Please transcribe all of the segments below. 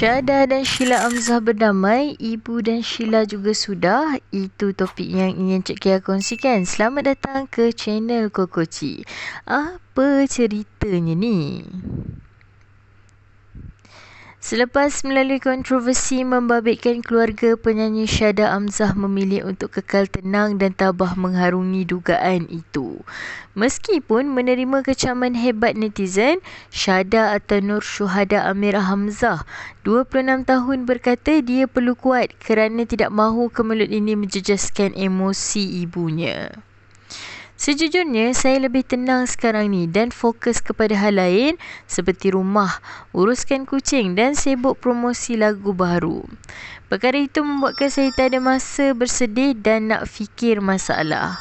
Syada dan Sheila Amzah berdamai, ibu dan Sheila juga sudah. Itu topik yang ingin Cik Kia kongsikan. Selamat datang ke channel Kokoci. Apa ceritanya ni? Selepas melalui kontroversi membabitkan keluarga, penyanyi Syada Amzah memilih untuk kekal tenang dan tabah mengharungi dugaan itu. Meskipun menerima kecaman hebat netizen, Syada atau Nur Syuhada Amir Hamzah, 26 tahun berkata dia perlu kuat kerana tidak mahu kemelut ini menjejaskan emosi ibunya. Sejujurnya, saya lebih tenang sekarang ni dan fokus kepada hal lain seperti rumah, uruskan kucing dan sibuk promosi lagu baru. Perkara itu membuatkan saya tak ada masa bersedih dan nak fikir masalah.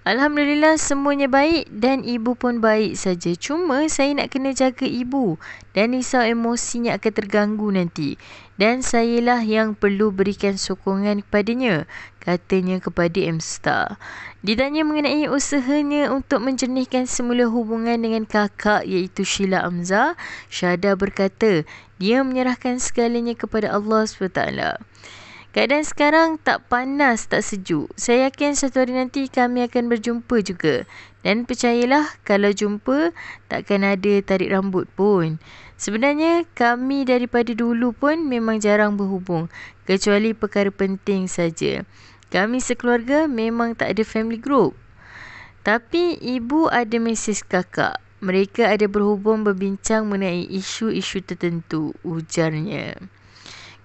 Alhamdulillah semuanya baik dan ibu pun baik saja. Cuma saya nak kena jaga ibu dan risau emosinya akan terganggu nanti. Dan sayalah yang perlu berikan sokongan kepadanya, katanya kepada Mstar. Ditanya mengenai usahanya untuk menjernihkan semula hubungan dengan kakak iaitu Sheila Amza, Syada berkata dia menyerahkan segalanya kepada Allah SWT. Keadaan sekarang tak panas, tak sejuk. Saya yakin satu hari nanti kami akan berjumpa juga. Dan percayalah, kalau jumpa, takkan ada tarik rambut pun. Sebenarnya, kami daripada dulu pun memang jarang berhubung. Kecuali perkara penting saja. Kami sekeluarga memang tak ada family group. Tapi ibu ada mesej kakak. Mereka ada berhubung berbincang mengenai isu-isu tertentu, ujarnya.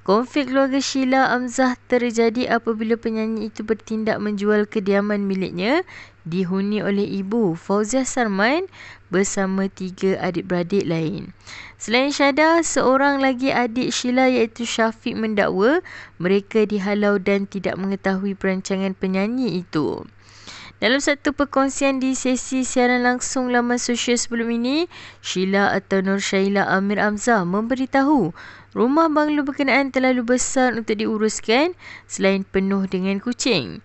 Konflik keluarga Sheila Amzah terjadi apabila penyanyi itu bertindak menjual kediaman miliknya dihuni oleh ibu Fauziah Sarman bersama tiga adik-beradik lain. Selain Syada, seorang lagi adik Sheila iaitu Syafiq mendakwa mereka dihalau dan tidak mengetahui perancangan penyanyi itu. Dalam satu perkongsian di sesi siaran langsung laman sosial sebelum ini, Sheila atau Nur Syaila Amir Amzah memberitahu rumah banglo berkenaan terlalu besar untuk diuruskan selain penuh dengan kucing.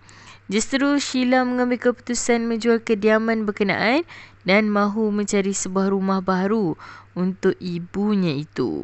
Justeru Sheila mengambil keputusan menjual kediaman berkenaan dan mahu mencari sebuah rumah baru untuk ibunya itu.